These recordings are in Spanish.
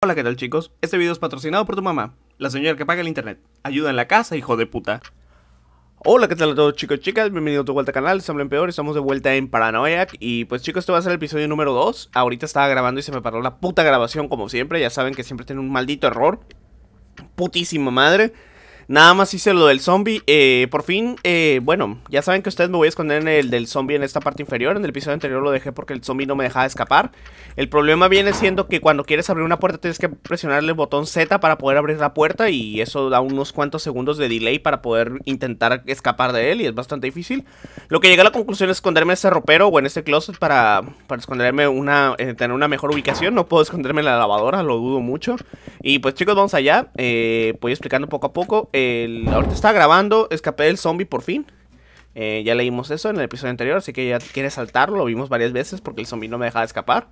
Hola, ¿qué tal chicos? Este video es patrocinado por tu mamá, la señora que paga el internet. Ayuda en la casa, hijo de puta. Hola, ¿qué tal a todos chicos y chicas? Bienvenidos a tu vuelta al canal, estamos en peor, estamos de vuelta en Paranoia Y pues chicos, este va a ser el episodio número 2 Ahorita estaba grabando y se me paró la puta grabación como siempre Ya saben que siempre tiene un maldito error Putísima madre Nada más hice lo del zombie. Eh, por fin, eh, bueno, ya saben que ustedes me voy a esconder en el del zombie en esta parte inferior. En el episodio anterior lo dejé porque el zombie no me dejaba escapar. El problema viene siendo que cuando quieres abrir una puerta tienes que presionarle el botón Z para poder abrir la puerta. Y eso da unos cuantos segundos de delay para poder intentar escapar de él. Y es bastante difícil. Lo que llegué a la conclusión es esconderme en este ropero o en este closet para, esconderme una, eh, tener una mejor ubicación. No puedo esconderme en la lavadora, lo dudo mucho. Y pues chicos, vamos allá. Eh, voy explicando poco a poco. El, ahorita está grabando, escapé del zombie por fin. Eh, ya leímos eso en el episodio anterior, así que ya quiere saltarlo. Lo vimos varias veces porque el zombie no me dejaba escapar.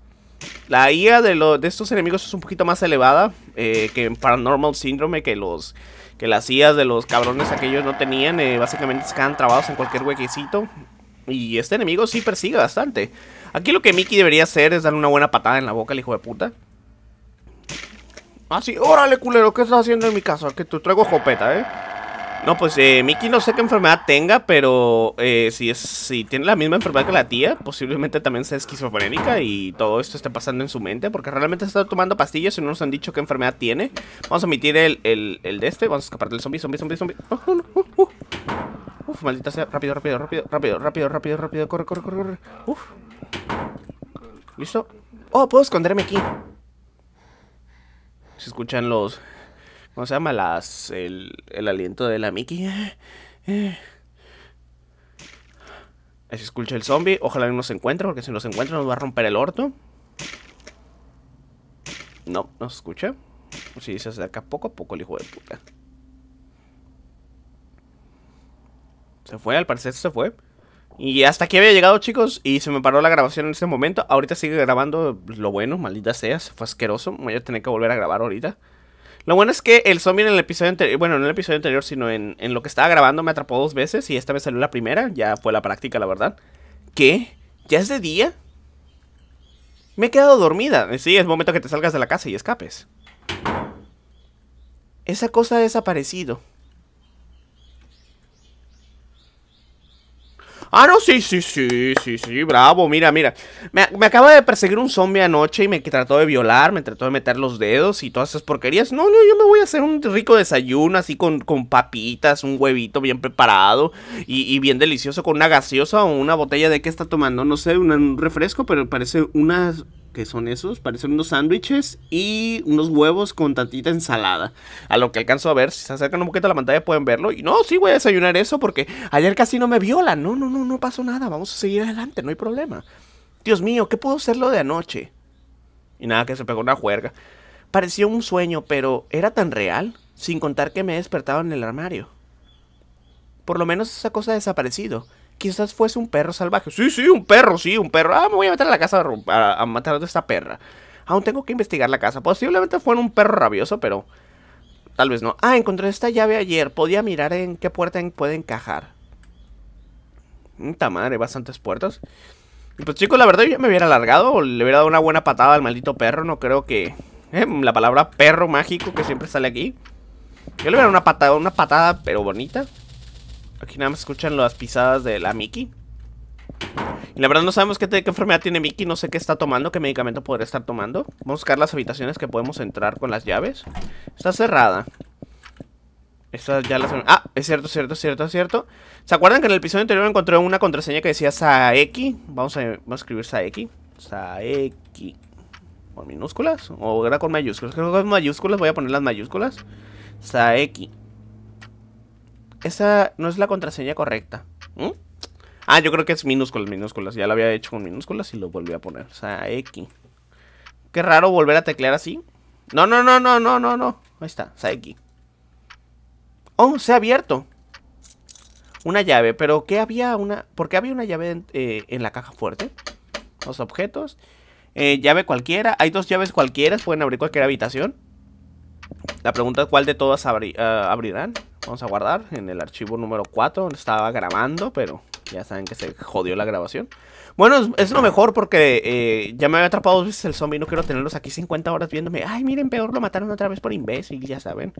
La IA de, de estos enemigos es un poquito más elevada eh, que en Paranormal Syndrome, que los que las IAs de los cabrones aquellos no tenían. básicamente se quedan trabados en cualquier huequecito. Y este enemigo sí persigue bastante. Aquí lo que Mickey debería hacer es darle una buena patada en la boca al hijo de puta. Ah, sí, órale, culero, ¿qué estás haciendo en mi casa? Que te traigo jopeta, ¿eh? No, pues eh, Mickey no sé qué enfermedad tenga, pero eh, si, es, si tiene la misma enfermedad que la tía, posiblemente también sea esquizofrénica y todo esto esté pasando en su mente, porque realmente está tomando pastillas y no nos han dicho qué enfermedad tiene. Vamos a omitir el, de este, vamos a escapar del zombie, zombie, zombie, zombie. Uf, maldita sea, rápido, rápido, rápido, rápido, rápido, rápido, rápido, corre, corre, corre, corre. Uf. ¿Listo? Oh, puedo esconderme aquí. Se escuchan los. ¿Cómo se llama? Las. El, el aliento de la Mickey. se escucha el zombie. Ojalá no se encuentre, porque si nos encuentra nos va a romper el orto. No, no se escucha. Sí, se acerca poco a poco el hijo de puta. Se fue, al parecer se fue. Y hasta aquí había llegado, chicos, y se me paró la grabación en ese momento. Ahorita sigue grabando lo bueno, maldita sea, fue asqueroso. Voy a tener que volver a grabar ahorita. Lo bueno es que el zombie en el episodio anterior, bueno, no en el episodio anterior, sino en, en, lo que estaba grabando me atrapó dos veces y esta vez salió la primera, ya fue la práctica, la verdad. ¿Qué? ¿Ya es de día? Me he quedado dormida. Sí, es momento que te salgas de la casa y escapes. Esa cosa ha desaparecido. Ah, no, sí, sí, sí, sí, sí, bravo, mira, mira. Me, acaba de perseguir un zombie anoche y me trató de violar, me trató de meter los dedos y todas esas porquerías. No, no, yo me voy a hacer un rico desayuno así con, con papitas, un huevito bien preparado y, bien delicioso con una gaseosa o una botella de qué está tomando, no sé, un, un refresco, pero parece una que son esos, parecen unos sándwiches y unos huevos con tantita ensalada. A lo que alcanzo a ver, si se acercan un poquito a la pantalla pueden verlo. Y no, sí voy a desayunar eso porque ayer casi no me viola No, no, no, no pasó nada. Vamos a seguir adelante, no hay problema. Dios mío, ¿qué pudo ser lo de anoche? Y nada, que se pegó una juerga. Parecía un sueño, pero era tan real, sin contar que me he despertado en el armario. Por lo menos esa cosa ha desaparecido quizás fuese un perro salvaje. Sí, sí, un perro, sí, un perro. Ah, me voy a meter a la casa a, matar a esta perra. Aún tengo que investigar la casa. Posiblemente fue un perro rabioso, pero tal vez no. Ah, encontré esta llave ayer. Podía mirar en qué puerta puede encajar. Puta madre, bastantes puertas. Pues chicos, la verdad yo me hubiera alargado le hubiera dado una buena patada al maldito perro. No creo que... Eh, la palabra perro mágico que siempre sale aquí. Yo le hubiera dado una patada, una patada, pero bonita. Aquí nada más escuchan las pisadas de la Miki Y la verdad no sabemos qué, enfermedad tiene Miki, no sé qué está tomando, qué medicamento podría estar tomando. Vamos a buscar las habitaciones que podemos entrar con las llaves. Está cerrada. Estas ya las... Ah, es cierto, cierto, cierto, cierto. ¿Se acuerdan que en el episodio anterior encontré una contraseña que decía Saeki? Vamos a, escribir Saeki. Saeki. ¿Con minúsculas? ¿O era con mayúsculas? Creo que con mayúsculas, voy a poner las mayúsculas. Saeki. Esa no es la contraseña correcta. Ah, yo creo que es minúsculas, minúsculas. Ya la había hecho con minúsculas y lo volví a poner. O sea, X. Qué raro volver a teclear así. No, no, no, no, no, no, no. Ahí está, x Oh, se ha abierto. Una llave, pero ¿qué había una...? ¿Por qué había una llave en, eh, la caja fuerte? Los objetos. Eh, llave cualquiera. Hay dos llaves cualquiera, pueden abrir cualquier habitación. La pregunta es cuál de todas eh, abrirán. Vamos a guardar en el archivo número 4. Estaba grabando, pero ya saben que se jodió la grabación. Bueno, es, lo mejor porque eh, ya me había atrapado dos veces el zombie. No quiero tenerlos aquí 50 horas viéndome. Ay, miren, peor lo mataron otra vez por imbécil, ya saben.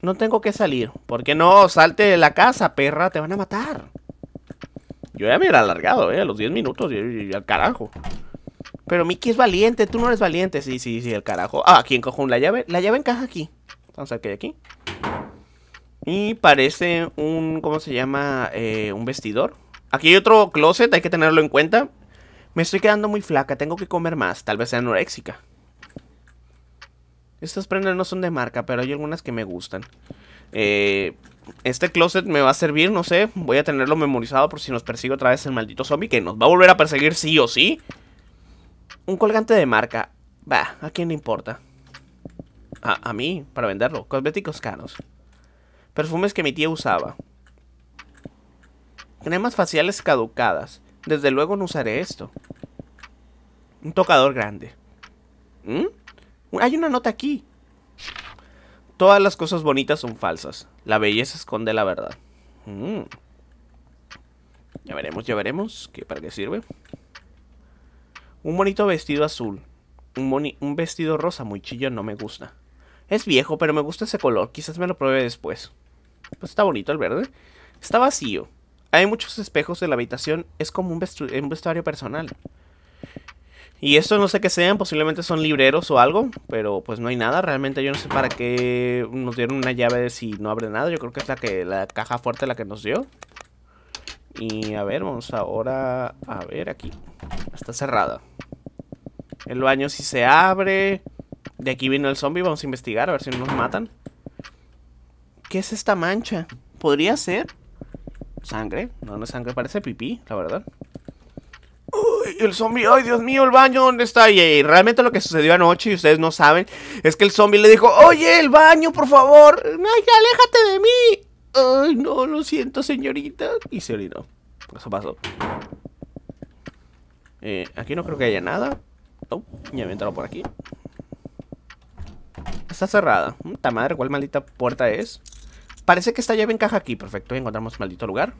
No tengo que salir. ¿Por qué no? Salte de la casa, perra. Te van a matar. Yo ya me hubiera alargado, eh. A los 10 minutos y al carajo. Pero Mickey es valiente, tú no eres valiente. Sí, sí, sí, el carajo. Ah, aquí encojo la llave. La llave encaja aquí. Vamos a ver qué hay aquí. Y parece un, ¿cómo se llama? Eh, un vestidor. Aquí hay otro closet, hay que tenerlo en cuenta. Me estoy quedando muy flaca, tengo que comer más. Tal vez sea anorexica. Estas prendas no son de marca, pero hay algunas que me gustan. Eh, este closet me va a servir, no sé. Voy a tenerlo memorizado por si nos persigue otra vez el maldito zombie, que nos va a volver a perseguir sí o sí. Un colgante de marca. Bah, ¿a quién le importa? A, mí, para venderlo. Cosméticos canos. Perfumes que mi tía usaba. Cremas faciales caducadas. Desde luego no usaré esto. Un tocador grande. ¿Mm? Hay una nota aquí. Todas las cosas bonitas son falsas. La belleza esconde la verdad. Mm. Ya veremos, ya veremos. ¿Qué, ¿Para qué sirve? Un bonito vestido azul. Un, un vestido rosa muy chillo, no me gusta. Es viejo, pero me gusta ese color. Quizás me lo pruebe después. Pues está bonito el verde. Está vacío. Hay muchos espejos en la habitación. Es como un, vestuario personal. Y estos no sé qué sean, posiblemente son libreros o algo, pero pues no hay nada. Realmente yo no sé para qué nos dieron una llave de si no abre nada. Yo creo que es la que la caja fuerte la que nos dio. Y a ver, vamos ahora a ver aquí. Está cerrada. El baño sí se abre. De aquí vino el zombie, vamos a investigar a ver si nos matan. ¿Qué es esta mancha? ¿Podría ser? ¿Sangre? No, no es sangre, parece pipí, la verdad. ¡Uy! El zombie, ¡ay, Dios mío! ¿El baño dónde está? Y, realmente lo que sucedió anoche, y ustedes no saben, es que el zombie le dijo, ¡Oye, el baño, por favor! ¡Ay, aléjate de mí! ¡Ay, no, lo siento, señorita! Y se orinó. Eso pasó. Eh, aquí no creo que haya nada. Y ya por aquí. Está cerrada. Puta madre, ¿cuál maldita puerta es? Parece que esta llave encaja aquí. Perfecto, encontramos maldito lugar.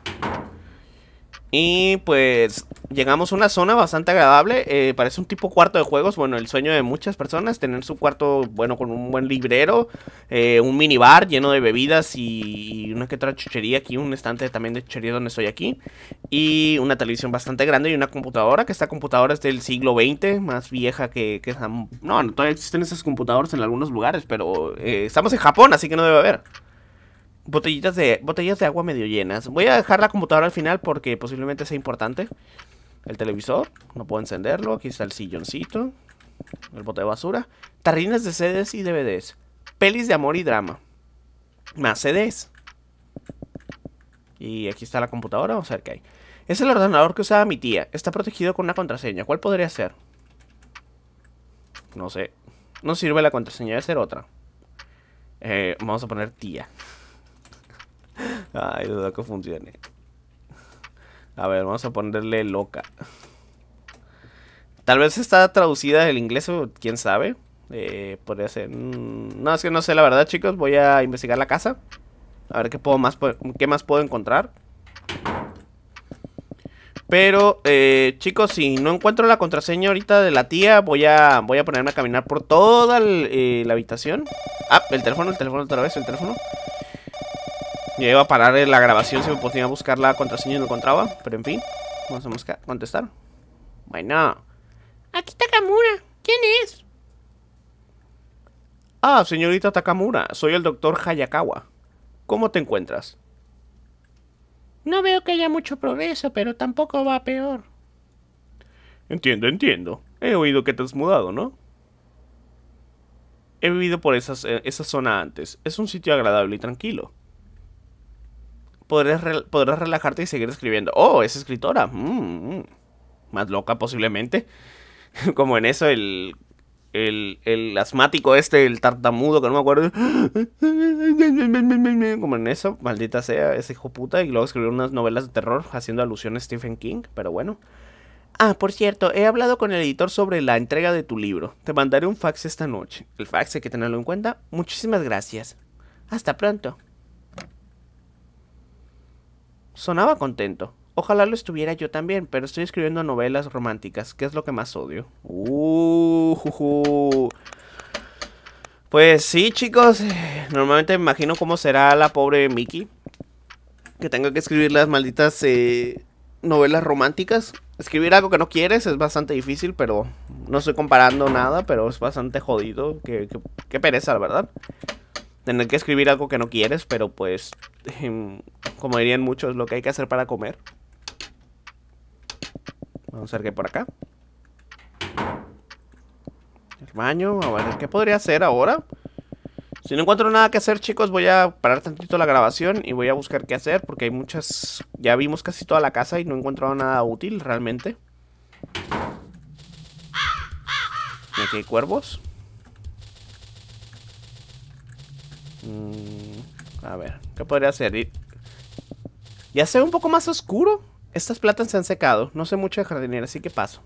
Y pues llegamos a una zona bastante agradable. Eh, parece un tipo cuarto de juegos. Bueno, el sueño de muchas personas, tener su cuarto, bueno, con un buen librero, eh, un minibar lleno de bebidas y una que otra chuchería aquí, un estante también de chuchería donde estoy aquí. Y una televisión bastante grande y una computadora, que esta computadora es del siglo XX, más vieja que... no, todavía existen esas computadoras en algunos lugares, pero eh, estamos en Japón, así que no debe haber botellitas de, botellas de agua medio llenas. Voy a dejar la computadora al final porque posiblemente sea importante. El televisor, no puedo encenderlo. Aquí está el silloncito. El bote de basura. Tarrines de CDs y DVDs. Pelis de amor y drama. Más CDs. Y aquí está la computadora, vamos a ver qué hay. Es el ordenador que usaba mi tía. Está protegido con una contraseña. ¿Cuál podría ser? No sé. No sirve la contraseña, debe ser otra. Eh, vamos a poner tía. Ay, dudo que funcione. A ver, vamos a ponerle loca. Tal vez está traducida del inglés, quién sabe. Eh, podría ser. Mm, no, es que no sé la verdad, chicos. Voy a investigar la casa. A ver qué, puedo más, qué más puedo encontrar. Pero, eh, chicos, si no encuentro la contraseña ahorita de la tía, voy a, voy a ponerme a caminar por toda eh, la habitación. Ah, el teléfono, el teléfono otra vez, el teléfono. Ya iba a parar la grabación si me ponía a buscar la contraseña y no encontraba, pero en fin, vamos a contestar. Bueno. Aquí Takamura, ¿quién es? Ah, señorita Takamura, soy el doctor Hayakawa. ¿Cómo te encuentras? No veo que haya mucho progreso, pero tampoco va peor. Entiendo, entiendo. He oído que te has mudado, ¿no? He vivido por eh, esa zona antes. Es un sitio agradable y tranquilo podrás, relajarte y seguir escribiendo. Oh, es escritora. Mm, mm. Más loca posiblemente. Como en eso el, el, el asmático este, el tartamudo, que no me acuerdo. Como en eso, maldita sea, ese hijo puta. Y luego escribir unas novelas de terror haciendo alusión a Stephen King, pero bueno. Ah, por cierto, he hablado con el editor sobre la entrega de tu libro. Te mandaré un fax esta noche. El fax hay que tenerlo en cuenta. Muchísimas gracias. Hasta pronto. Sonaba contento. Ojalá lo estuviera yo también, pero estoy escribiendo novelas románticas, que es lo que más odio. Uh, Pues sí, chicos. Normalmente me imagino cómo será la pobre Mickey. Que tenga que escribir las malditas eh, novelas románticas. Escribir algo que no quieres es bastante difícil, pero no estoy comparando nada, pero es bastante jodido. qué pereza, la verdad tener que escribir algo que no quieres, pero pues, em, como dirían muchos, lo que hay que hacer para comer. Vamos a ver qué por acá. El baño, a ver, ¿qué podría hacer ahora? Si no encuentro nada que hacer, chicos, voy a parar tantito la grabación y voy a buscar qué hacer, porque hay muchas... Ya vimos casi toda la casa y no he encontrado nada útil realmente. aquí hay cuervos? Mm, a ver, ¿qué podría hacer. Ya se un poco más oscuro. Estas plantas se han secado. No sé mucho de jardinería, así que paso.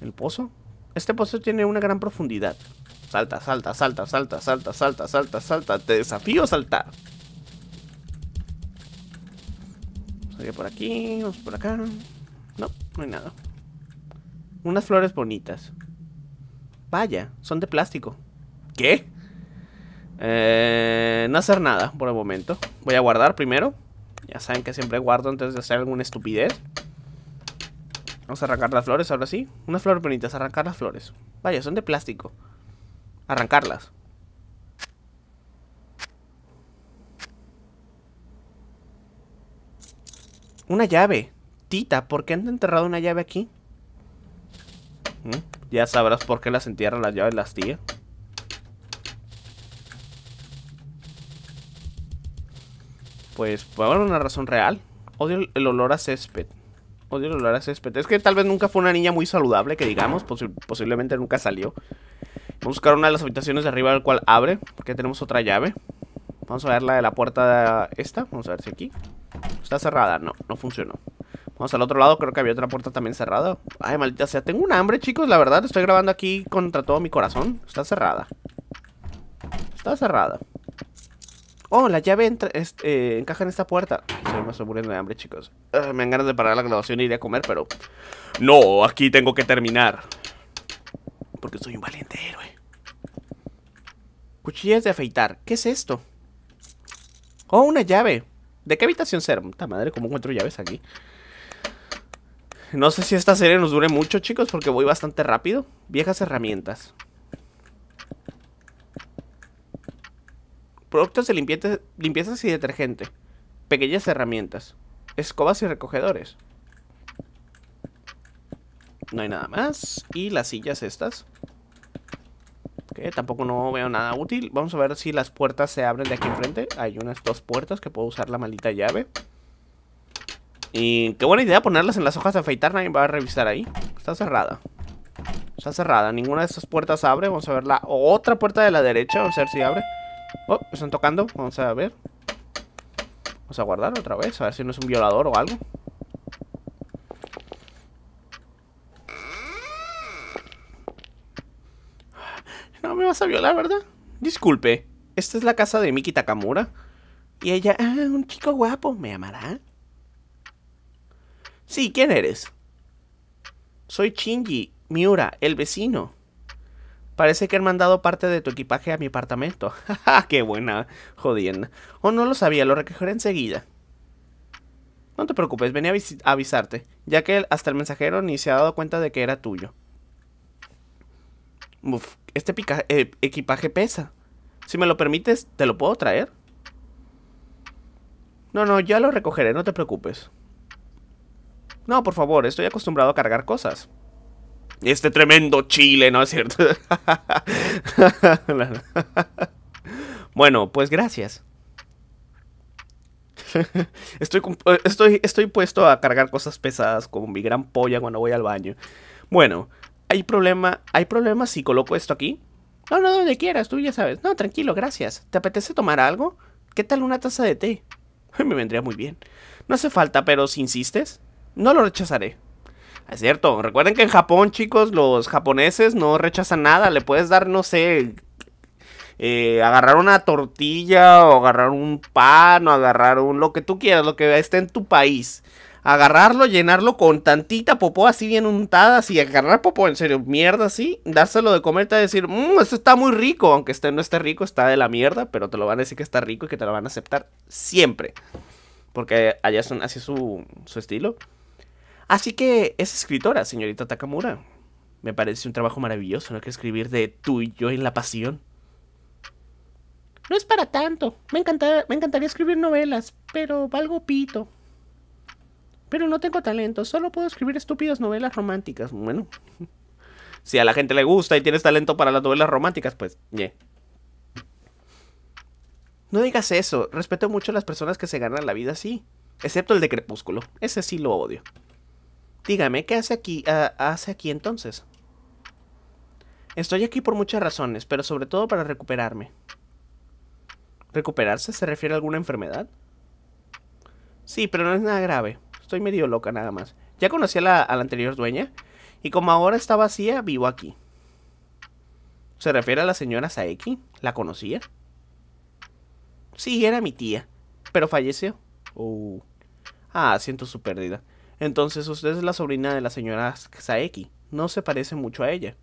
¿El pozo? Este pozo tiene una gran profundidad. Salta, salta, salta, salta, salta, salta, salta, salta. Te desafío a saltar. por aquí, vamos por acá. No, no hay nada. Unas flores bonitas. Vaya, son de plástico. ¿Qué? Eh, no hacer nada por el momento. Voy a guardar primero. Ya saben que siempre guardo antes de hacer alguna estupidez. Vamos a arrancar las flores ahora sí. Unas flores bonitas, arrancar las flores. Vaya, son de plástico. Arrancarlas. Una llave. Tita, ¿por qué han enterrado una llave aquí? ¿Mm? Ya sabrás por qué las entierran las llaves las tías. pues por una razón real. Odio el olor a césped. Odio el olor a césped. Es que tal vez nunca fue una niña muy saludable, que digamos, posiblemente nunca salió. Vamos a buscar una de las habitaciones de arriba, al cual abre, porque tenemos otra llave. Vamos a ver la de la puerta esta. Vamos a ver si aquí. Está cerrada. No, no funcionó. Vamos al otro lado, creo que había otra puerta también cerrada. Ay, maldita sea, tengo un hambre, chicos, la verdad. Estoy grabando aquí contra todo mi corazón. Está cerrada. Está cerrada. Oh, la llave eh, encaja en esta puerta. Se me está muriendo de hambre, chicos. Ah, me dan ganas de parar la grabación y e ir a comer, pero... No, aquí tengo que terminar. Porque soy un valiente héroe. Cuchillas de afeitar. ¿Qué es esto? Oh, una llave. ¿De qué habitación ser? Puta madre, ¿cómo encuentro llaves aquí? No sé si esta serie nos dure mucho, chicos, porque voy bastante rápido. Viejas herramientas. Productos de limpieza, limpiezas y detergente. Pequeñas herramientas. Escobas y recogedores. No hay nada más. Y las sillas estas. Que tampoco no veo nada útil. Vamos a ver si las puertas se abren de aquí enfrente. Hay unas dos puertas que puedo usar la maldita llave. Y qué buena idea ponerlas en las hojas de afeitar. Nadie va a revisar ahí. Está cerrada. Está cerrada. Ninguna de estas puertas abre. Vamos a ver la otra puerta de la derecha. Vamos a ver si abre. Oh, están tocando. Vamos a ver. Vamos a guardar otra vez. A ver si no es un violador o algo. No me vas a violar, ¿verdad? Disculpe. Esta es la casa de Miki Takamura. Y ella, ah, un chico guapo, ¿me amará? Sí, ¿quién eres? Soy Shinji Miura, el vecino. Parece que han mandado parte de tu equipaje a mi apartamento. Ah, ¡Qué buena jodienda! Oh, no lo sabía, lo recogeré enseguida. No te preocupes, venía a, avisarte, ya que hasta el mensajero ni se ha dado cuenta de que era tuyo. Uf, este eh, equipaje pesa. Si me lo permites, ¿te lo puedo traer? No, no, ya lo recogeré, no te preocupes. No, por favor, estoy acostumbrado a cargar cosas este tremendo Chile, ¿no es cierto? bueno, pues gracias. Estoy, eh, estoy, estoy puesto a cargar cosas pesadas con mi gran polla cuando voy al baño. Bueno, hay problema, hay problema si coloco esto aquí. No, no, donde quieras, tú ya sabes. No, tranquilo, gracias. ¿Te apetece tomar algo? ¿Qué tal una taza de té? Me vendría muy bien. No hace falta, pero si insistes, no lo rechazaré. Es cierto, recuerden que en Japón, chicos, los japoneses no rechazan nada. Le puedes dar, no sé, eh, agarrar una tortilla o agarrar un pan o agarrar un lo que tú quieras, lo que esté en tu país. Agarrarlo, llenarlo con tantita popó así bien untada, así agarrar popó, en serio, mierda así, dárselo de comer, te a decir, mmm, esto está muy rico, aunque este no esté rico, está de la mierda, pero te lo van a decir que está rico y que te lo van a aceptar siempre. Porque allá son así su, su estilo. Así que es escritora, señorita Takamura. Me parece un trabajo maravilloso, ¿no? Que escribir de tú y yo en la pasión. No es para tanto. Me, me encantaría escribir novelas, pero valgo pito. Pero no tengo talento, solo puedo escribir estúpidas novelas románticas. Bueno, si a la gente le gusta y tienes talento para las novelas románticas, pues, yeah. No digas eso, respeto mucho a las personas que se ganan la vida así, excepto el de Crepúsculo, ese sí lo odio. Dígame, ¿qué hace aquí, ah, hace aquí entonces? Estoy aquí por muchas razones, pero sobre todo para recuperarme. ¿Recuperarse se refiere a alguna enfermedad? Sí, pero no es nada grave. Estoy medio loca nada más. Ya conocí a la, anterior dueña y como ahora está vacía, vivo aquí. ¿Se refiere a la señora Saeki? ¿La conocía? Sí, era mi tía, pero falleció. Uh. Ah, siento su pérdida. Entonces usted es la sobrina de la señora Saeki. No se parece mucho a ella.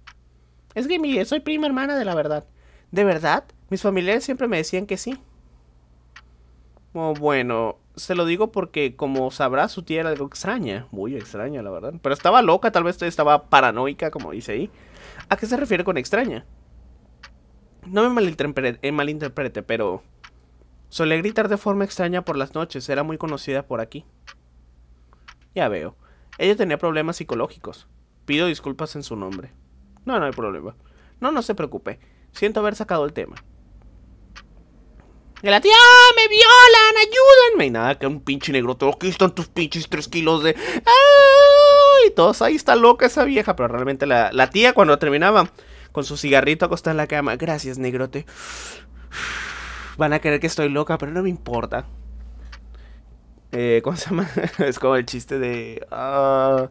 Es que soy prima hermana de la verdad. ¿De verdad? Mis familiares siempre me decían que sí. Oh, bueno, se lo digo porque como sabrá su tía era algo extraña. Muy extraña, la verdad. Pero estaba loca, tal vez estaba paranoica, como dice ahí. ¿A qué se refiere con extraña? No me malinterprete, eh, malinterprete pero... Solía gritar de forma extraña por las noches, era muy conocida por aquí veo. Ella tenía problemas psicológicos. Pido disculpas en su nombre. No, no hay problema. No, no se preocupe. Siento haber sacado el tema. la tía, me violan, ayúdenme. Y nada, que un pinche negro, aquí están tus pinches tres kilos de... ¡Ay! Y todos, ahí está loca esa vieja. Pero realmente la, la tía cuando terminaba con su cigarrito acostada en la cama, gracias negrote. Van a creer que estoy loca, pero no me importa. Eh, ¿Cómo se llama? es como el chiste de. Ah,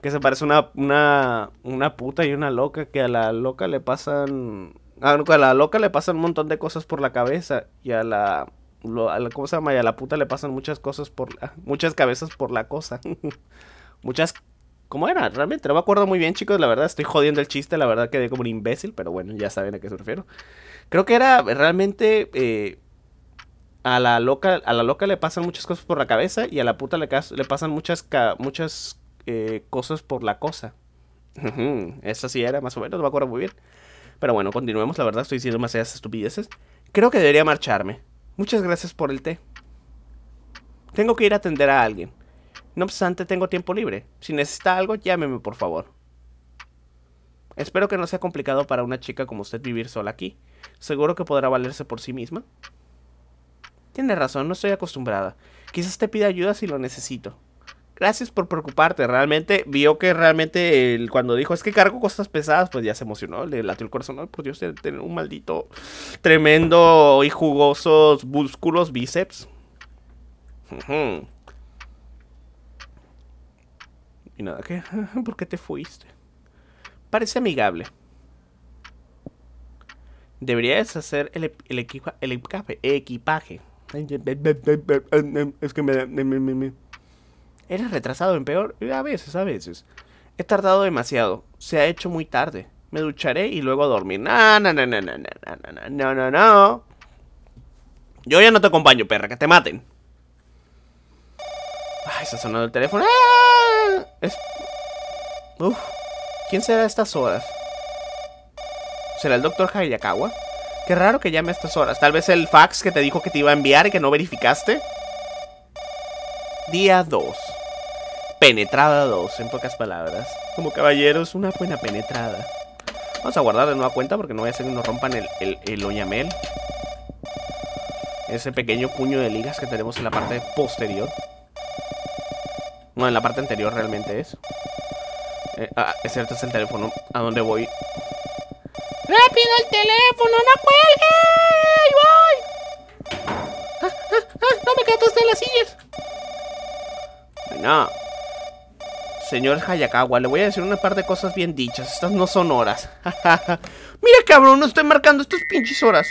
que se parece una, una, una puta y una loca. Que a la loca le pasan. Ah, a la loca le pasan un montón de cosas por la cabeza. Y a la. la ¿Cómo se llama? Y a la puta le pasan muchas cosas por. La, muchas cabezas por la cosa. muchas ¿Cómo era? Realmente no me acuerdo muy bien, chicos. La verdad, estoy jodiendo el chiste. La verdad, quedé como un imbécil, pero bueno, ya saben a qué se refiero. Creo que era realmente eh, a la loca, a la loca le pasan muchas cosas por la cabeza y a la puta le, pasan muchas, muchas eh, cosas por la cosa. Esa sí era, más o menos, no me acuerdo muy bien. Pero bueno, continuemos, la verdad estoy diciendo demasiadas estupideces. Creo que debería marcharme. Muchas gracias por el té. Tengo que ir a atender a alguien. No obstante, tengo tiempo libre. Si necesita algo, llámeme, por favor. Espero que no sea complicado para una chica como usted vivir sola aquí. Seguro que podrá valerse por sí misma. Tienes razón, no estoy acostumbrada. Quizás te pida ayuda si lo necesito. Gracias por preocuparte, realmente vio que realmente cuando dijo es que cargo cosas pesadas, pues ya se emocionó, le latió el corazón, por Dios, tener un maldito tremendo y jugosos músculos, bíceps. Y nada, que, ¿Por qué te fuiste? Parece amigable. Deberías hacer el, el, equipaje. Es que me... ¿Eres retrasado en peor? A veces, a veces. He tardado demasiado. Se ha hecho muy tarde. Me ducharé y luego dormir. No, no, no, no, no, no, no, no, no, Yo ya no te acompaño, perra, que te maten. Ay, se ha sonado el teléfono. ¿Quién será a estas horas? ¿Será el doctor Hayakawa? Qué raro que llame a estas horas. Tal vez el fax que te dijo que te iba a enviar y que no verificaste. Día 2. Penetrada 2, en pocas palabras. Como caballeros, una buena penetrada. Vamos a guardar de nueva cuenta porque no voy a hacer que nos rompan el, el, oñamel. Ese pequeño puño de ligas que tenemos en la parte posterior. No, en la parte anterior realmente es. Eh, ah, es cierto, es el teléfono a donde voy ¡Rápido el teléfono! ¡No cuelgue! ¡Ay, voy! Ah, ah, ¡Ah, no me usted en las sillas! Bueno. Señor Hayakawa, le voy a decir una par de cosas bien dichas. Estas no son horas. Mira, cabrón, no estoy marcando estas pinches horas.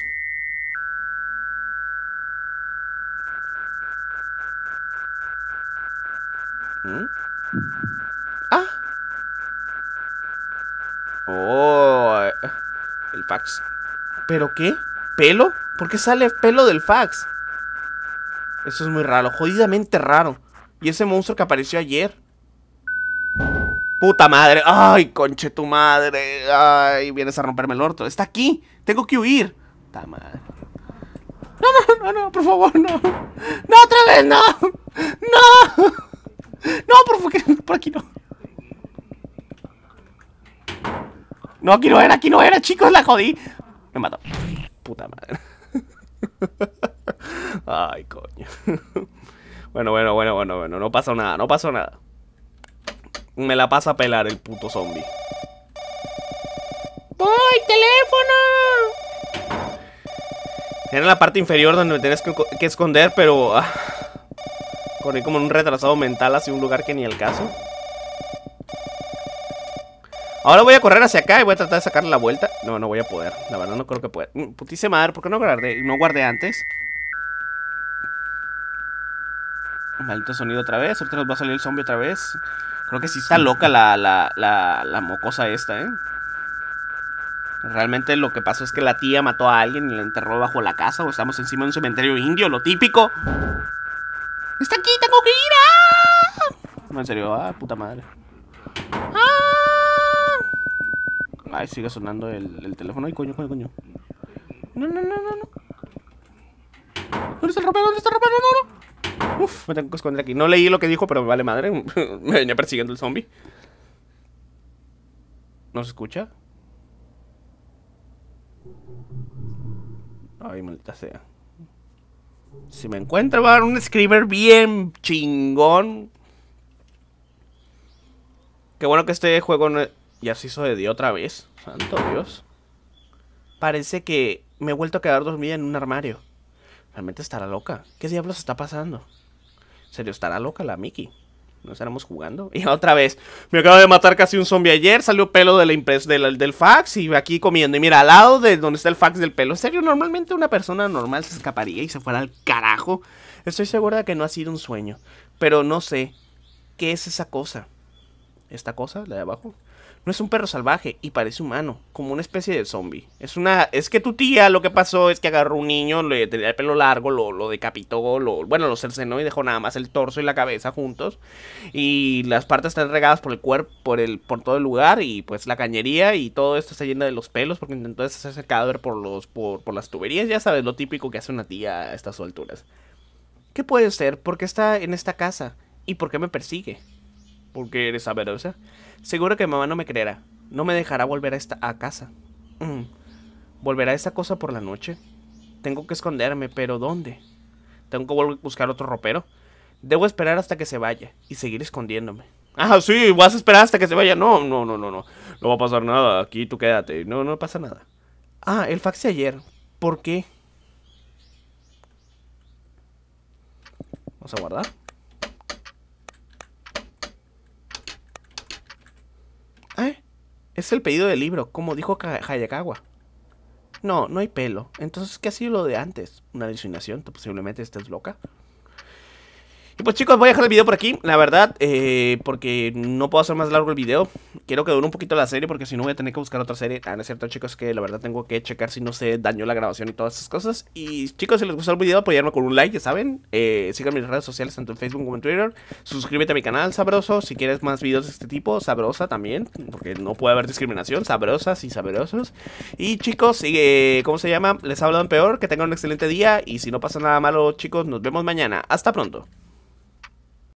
¿Mm? Ah. Oh el fax. ¿Pero qué? ¿Pelo? ¿Por qué sale pelo del fax? Eso es muy raro, jodidamente raro. Y ese monstruo que apareció ayer. Puta madre. Ay, conche tu madre. Ay, vienes a romperme el orto. Está aquí. Tengo que huir. ¡Puta madre. No, no, no, no, por favor, no. No, otra vez, no. No. No, por favor, por aquí no. No, aquí no era, aquí no era, chicos, la jodí. Me mató. Puta madre. Ay, coño. Bueno, bueno, bueno, bueno, bueno. No pasó nada, no pasó nada. Me la pasa a pelar el puto zombie. ¡Voy, teléfono! Era la parte inferior donde me tenías que, esconder, pero... Ah, Con como un retrasado mental hacia un lugar que ni el caso. Ahora voy a correr hacia acá y voy a tratar de sacarle la vuelta. No, no voy a poder. La verdad no creo que pueda. Mm, putísima madre, ¿por qué no guardé, no guardé antes? Maldito sonido otra vez. Ahorita nos va a salir el zombie otra vez. Creo que sí está loca la, la, la, mocosa esta, ¿eh? Realmente lo que pasó es que la tía mató a alguien y la enterró bajo la casa o estamos encima de un cementerio indio, lo típico. ¡Está aquí! ¡Tengo que ir! ¡Ah! No, en serio, ah, puta madre. ¡Ah! Ay, sigue sonando el, teléfono. Ay, coño, coño, coño. No, no, no, no, no. ¿Dónde está el ropero? ¿Dónde está el ropero? No, no. Uf, me tengo que esconder aquí. No leí lo que dijo, pero vale madre. me venía persiguiendo el zombie. ¿No se escucha? Ay, maldita sea. Si me encuentro, va a dar un screamer bien chingón. Qué bueno que este juego no ya se hizo de otra vez. Santo Dios. Parece que me he vuelto a quedar dormida en un armario. Realmente estará loca. ¿Qué diablos está pasando? ¿En serio, estará loca la Mickey. ¿No estaremos jugando? Y otra vez. Me acabo de matar casi un zombie ayer. Salió pelo de la del, del fax y aquí comiendo. Y mira, al lado de donde está el fax del pelo. En serio, normalmente una persona normal se escaparía y se fuera al carajo. Estoy segura de que no ha sido un sueño. Pero no sé. ¿Qué es esa cosa? ¿Esta cosa? ¿La de abajo? No es un perro salvaje y parece humano, como una especie de zombie. Es una. Es que tu tía lo que pasó es que agarró un niño, le tenía el pelo largo, lo, lo decapitó, lo, bueno, lo cercenó y dejó nada más el torso y la cabeza juntos. Y las partes están regadas por el cuerpo, por el, por todo el lugar, y pues la cañería y todo esto está llena de los pelos, porque intentó deshacerse el cadáver por los, por, por las tuberías, ya sabes, lo típico que hace una tía a estas alturas. ¿Qué puede ser? ¿Por qué está en esta casa? ¿Y por qué me persigue? porque eres sea, Seguro que mamá no me creerá. No me dejará volver a, esta, a casa. Mm. ¿Volverá esa cosa por la noche? Tengo que esconderme, pero ¿dónde? Tengo que buscar otro ropero. Debo esperar hasta que se vaya y seguir escondiéndome. Ah, sí, vas a esperar hasta que se vaya. No, no, no, no, no. No va a pasar nada. Aquí tú quédate. No, no pasa nada. Ah, el fax de ayer. ¿Por qué? Vamos a guardar. Es el pedido del libro, como dijo Hayakawa. No, no hay pelo. Entonces, ¿qué ha sido lo de antes? ¿Una alucinación? posiblemente estés loca? Y pues chicos, voy a dejar el video por aquí, la verdad, eh, porque no puedo hacer más largo el video. Quiero que dure un poquito la serie, porque si no voy a tener que buscar otra serie. Ah, no es cierto chicos, que la verdad tengo que checar si no se dañó la grabación y todas esas cosas. Y chicos, si les gustó el video, apoyarme con un like, ya saben. Eh, síganme en mis redes sociales, tanto en Facebook como en Twitter. Suscríbete a mi canal, Sabroso, si quieres más videos de este tipo. Sabrosa también, porque no puede haber discriminación. Sabrosas y sabrosos. Y chicos, sigue, eh, ¿cómo se llama? Les ha en peor, que tengan un excelente día. Y si no pasa nada malo, chicos, nos vemos mañana. Hasta pronto.